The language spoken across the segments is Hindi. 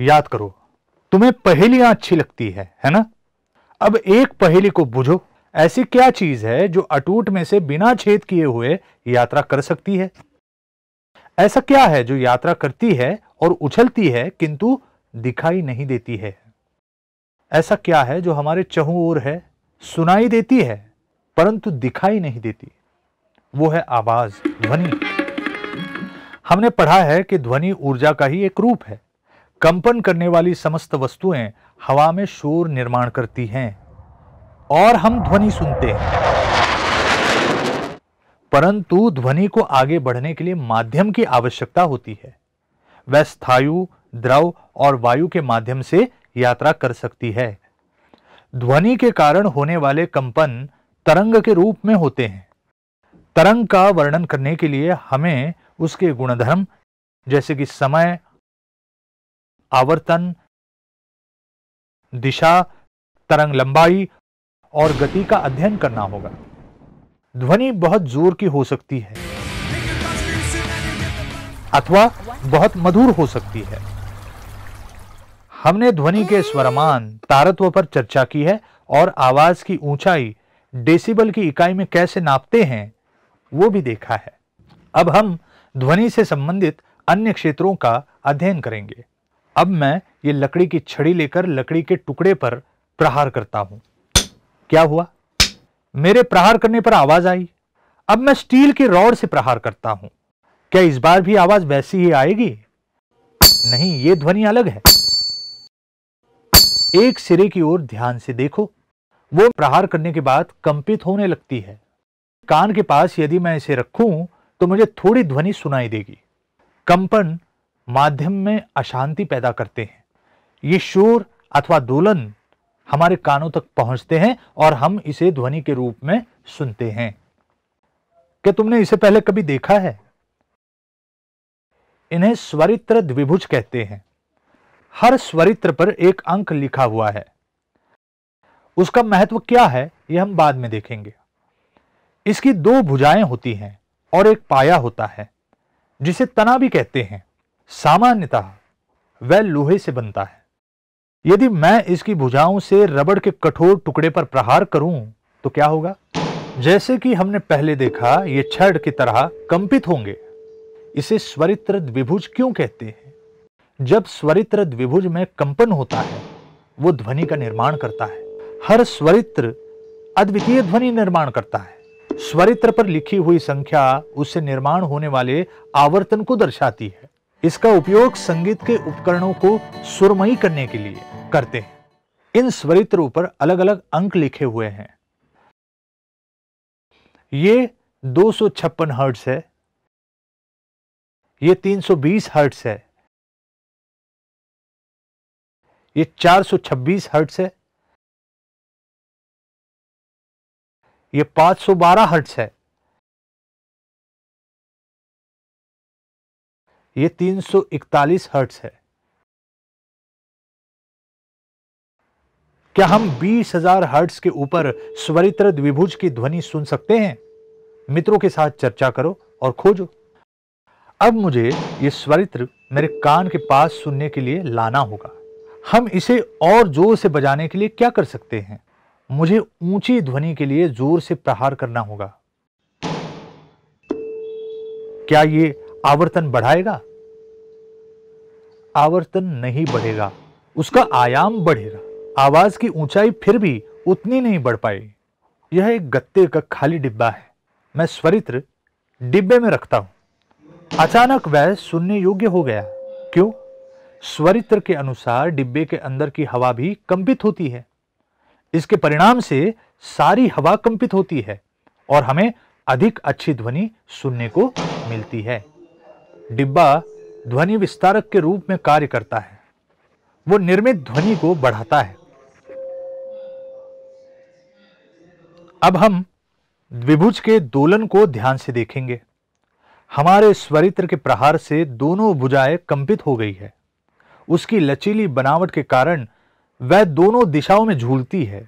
याद करो तुम्हें पहेलियां अच्छी लगती है है ना अब एक पहेली को बुझो ऐसी क्या चीज है जो अटूट में से बिना छेद किए हुए यात्रा कर सकती है ऐसा क्या है जो यात्रा करती है और उछलती है किंतु दिखाई नहीं देती है ऐसा क्या है जो हमारे चहु ओर है सुनाई देती है परंतु दिखाई नहीं देती वो है आवाज ध्वनि हमने पढ़ा है कि ध्वनि ऊर्जा का ही एक रूप है कंपन करने वाली समस्त वस्तुएं हवा में शोर निर्माण करती हैं और हम ध्वनि सुनते हैं परंतु ध्वनि को आगे बढ़ने के लिए माध्यम की आवश्यकता होती है वह स्थायु द्रव और वायु के माध्यम से यात्रा कर सकती है ध्वनि के कारण होने वाले कंपन तरंग के रूप में होते हैं तरंग का वर्णन करने के लिए हमें उसके गुणधर्म जैसे कि समय आवर्तन दिशा तरंग लंबाई और गति का अध्ययन करना होगा ध्वनि बहुत जोर की हो सकती है अथवा बहुत मधुर हो सकती है हमने ध्वनि के स्वरमान तारत्व पर चर्चा की है और आवाज की ऊंचाई डेसिबल की इकाई में कैसे नापते हैं वो भी देखा है अब हम ध्वनि से संबंधित अन्य क्षेत्रों का अध्ययन करेंगे अब मैं ये लकड़ी की छड़ी लेकर लकड़ी के टुकड़े पर प्रहार करता हूं क्या हुआ मेरे प्रहार करने पर आवाज आई अब मैं स्टील के रॉड से प्रहार करता हूं क्या इस बार भी आवाज वैसी ही आएगी नहीं ये ध्वनि अलग है एक सिरे की ओर ध्यान से देखो वो प्रहार करने के बाद कंपित होने लगती है कान के पास यदि मैं इसे रखूं तो मुझे थोड़ी ध्वनि सुनाई देगी कंपन माध्यम में अशांति पैदा करते हैं ये शोर अथवा दोलन हमारे कानों तक पहुंचते हैं और हम इसे ध्वनि के रूप में सुनते हैं क्या तुमने इसे पहले कभी देखा है इन्हें स्वरित्र द्विभुज कहते हैं हर स्वरित्र पर एक अंक लिखा हुआ है उसका महत्व क्या है यह हम बाद में देखेंगे इसकी दो भुजाएं होती हैं और एक पाया होता है जिसे तना भी कहते हैं सामान्यतः वह लोहे से बनता है यदि मैं इसकी भुजाओं से रबड़ के कठोर टुकड़े पर प्रहार करूं तो क्या होगा जैसे कि हमने पहले देखा ये छड़ की तरह कंपित होंगे इसे स्वरित्र द्विभुज क्यों कहते हैं जब स्वरित्र द्विभुज में कंपन होता है वो ध्वनि का निर्माण करता है हर स्वरित्र अद्वितीय ध्वनि निर्माण करता है स्वरित्र पर लिखी हुई संख्या उससे निर्माण होने वाले आवर्तन को दर्शाती है इसका उपयोग संगीत के उपकरणों को सुरमई करने के लिए करते हैं इन स्वरित्रों पर अलग अलग अंक लिखे हुए हैं ये दो सौ छप्पन हर्ट्स है ये 320 हर्ट्स है ये 426 हर्ट्स है ये 512 हर्ट्स है ये 341 हर्ट्स है क्या हम 20,000 हर्ट्स के ऊपर स्वरित्र द्विभुज की ध्वनि सुन सकते हैं मित्रों के साथ चर्चा करो और खोजो अब मुझे ये स्वरित्र मेरे कान के पास सुनने के लिए लाना होगा हम इसे और जोर से बजाने के लिए क्या कर सकते हैं मुझे ऊंची ध्वनि के लिए जोर से प्रहार करना होगा क्या ये आवर्तन बढ़ाएगा आवर्तन नहीं बढ़ेगा उसका आयाम बढ़ेगा आवाज की ऊंचाई फिर भी उतनी नहीं बढ़ पाएगी यह एक गत्ते का खाली डिब्बा है मैं स्वरित्र डिब्बे में रखता हूं अचानक वह सुनने योग्य हो गया क्यों स्वरित्र के अनुसार डिब्बे के अंदर की हवा भी कंपित होती है इसके परिणाम से सारी हवा कंपित होती है और हमें अधिक अच्छी ध्वनि सुनने को मिलती है डिब्बा ध्वनि विस्तारक के रूप में कार्य करता है वो निर्मित ध्वनि को बढ़ाता है अब हम द्विभुज के दोलन को ध्यान से देखेंगे हमारे स्वरित्र के प्रहार से दोनों भुजाएं कंपित हो गई है उसकी लचीली बनावट के कारण वह दोनों दिशाओं में झूलती है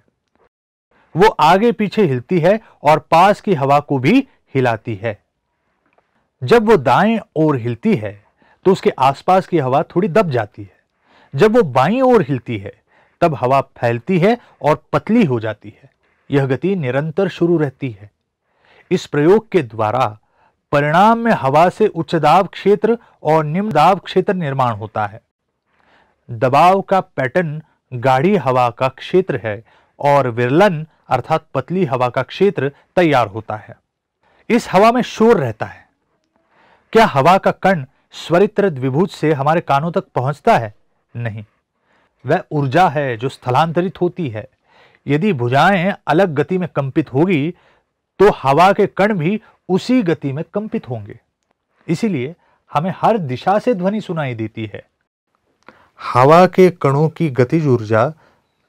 वो आगे पीछे हिलती है और पास की हवा को भी हिलाती है जब वो दाएं ओर हिलती है तो उसके आसपास की हवा थोड़ी दब जाती है जब वो बाई ओर हिलती है तब हवा फैलती है और पतली हो जाती है यह गति निरंतर शुरू रहती है इस प्रयोग के द्वारा परिणाम में हवा से उच्च दाब क्षेत्र और निम्न दाब क्षेत्र निर्माण होता है दबाव का पैटर्न गाढ़ी हवा का क्षेत्र है और विरलन अर्थात पतली हवा का क्षेत्र तैयार होता है इस हवा में शोर रहता है क्या हवा का कण स्वरित्र द्विभूत से हमारे कानों तक पहुंचता है नहीं वह ऊर्जा है जो स्थलांतरित होती है यदि भुजाएं अलग गति में कंपित होगी तो हवा के कण भी उसी गति में कंपित होंगे इसीलिए हमें हर दिशा से ध्वनि सुनाई देती है हवा के कणों की गतिज ऊर्जा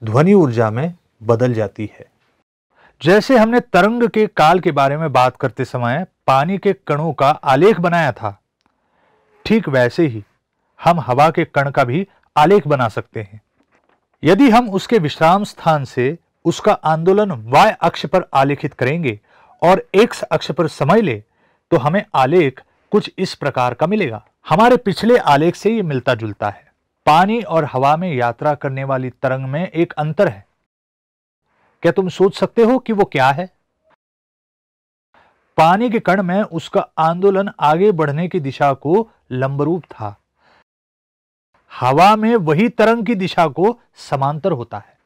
ध्वनि ऊर्जा में बदल जाती है जैसे हमने तरंग के काल के बारे में बात करते समय पानी के कणों का आलेख बनाया था ठीक वैसे ही हम हवा के कण का भी आलेख बना सकते हैं यदि हम उसके विश्राम स्थान से उसका आंदोलन y अक्ष पर आलेखित करेंगे और x अक्ष पर समय ले तो हमें आलेख कुछ इस प्रकार का मिलेगा हमारे पिछले आलेख से ये मिलता जुलता है पानी और हवा में यात्रा करने वाली तरंग में एक अंतर है क्या तुम सोच सकते हो कि वो क्या है पानी के कण में उसका आंदोलन आगे बढ़ने की दिशा को लंबरूप था हवा में वही तरंग की दिशा को समांतर होता है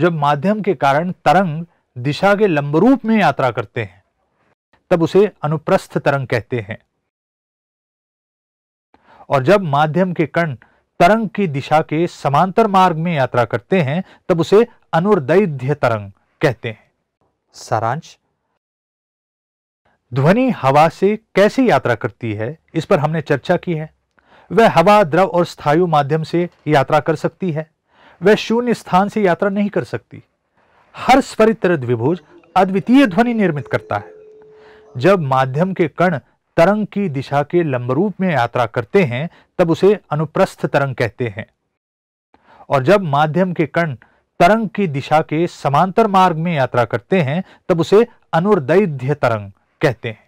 जब माध्यम के कारण तरंग दिशा के लंबरूप में यात्रा करते हैं तब उसे अनुप्रस्थ तरंग कहते हैं और जब माध्यम के कण तरंग की दिशा के समांतर मार्ग में यात्रा करते हैं तब उसे अनुर्दैध्य तरंग कहते हैं सारांश ध्वनि हवा से कैसे यात्रा करती है इस पर हमने चर्चा की है वह हवा द्रव और स्थायु माध्यम से यात्रा कर सकती है वह शून्य स्थान से यात्रा नहीं कर सकती हर स्वरित द्विभुज अद्वितीय ध्वनि निर्मित करता है जब माध्यम के कण तरंग की दिशा के लंबरूप में यात्रा करते हैं तब उसे अनुप्रस्थ तरंग कहते हैं और जब माध्यम के कण तरंग की दिशा के समांतर मार्ग में यात्रा करते हैं तब उसे अनुर्दैध्य तरंग कहते हैं